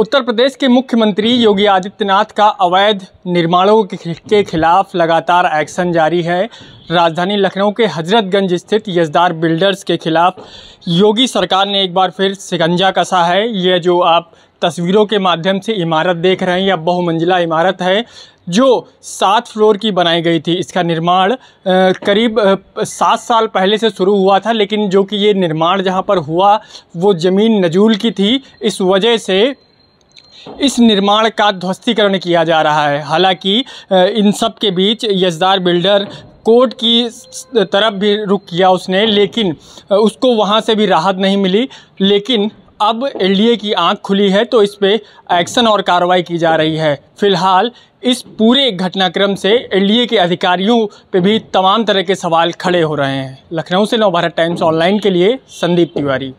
उत्तर प्रदेश के मुख्यमंत्री योगी आदित्यनाथ का अवैध निर्माणों के खिलाफ लगातार एक्शन जारी है राजधानी लखनऊ के हजरतगंज स्थित यजदार बिल्डर्स के खिलाफ योगी सरकार ने एक बार फिर शिकंजा कसा है यह जो आप तस्वीरों के माध्यम से इमारत देख रहे हैं यह बहुमंजिला इमारत है जो सात फ्लोर की बनाई गई थी इसका निर्माण करीब सात साल पहले से शुरू हुआ था लेकिन जो कि ये निर्माण जहाँ पर हुआ वो ज़मीन नजूल की थी इस वजह से इस निर्माण का ध्वस्तीकरण किया जा रहा है हालांकि इन सब के बीच यजदार बिल्डर कोर्ट की तरफ भी रुक किया उसने लेकिन उसको वहाँ से भी राहत नहीं मिली लेकिन अब एलडीए की आंख खुली है तो इस पर एक्शन और कार्रवाई की जा रही है फिलहाल इस पूरे घटनाक्रम से एलडीए के अधिकारियों पर भी तमाम तरह के सवाल खड़े हो रहे हैं लखनऊ से नवभारत टाइम्स ऑनलाइन के लिए संदीप तिवारी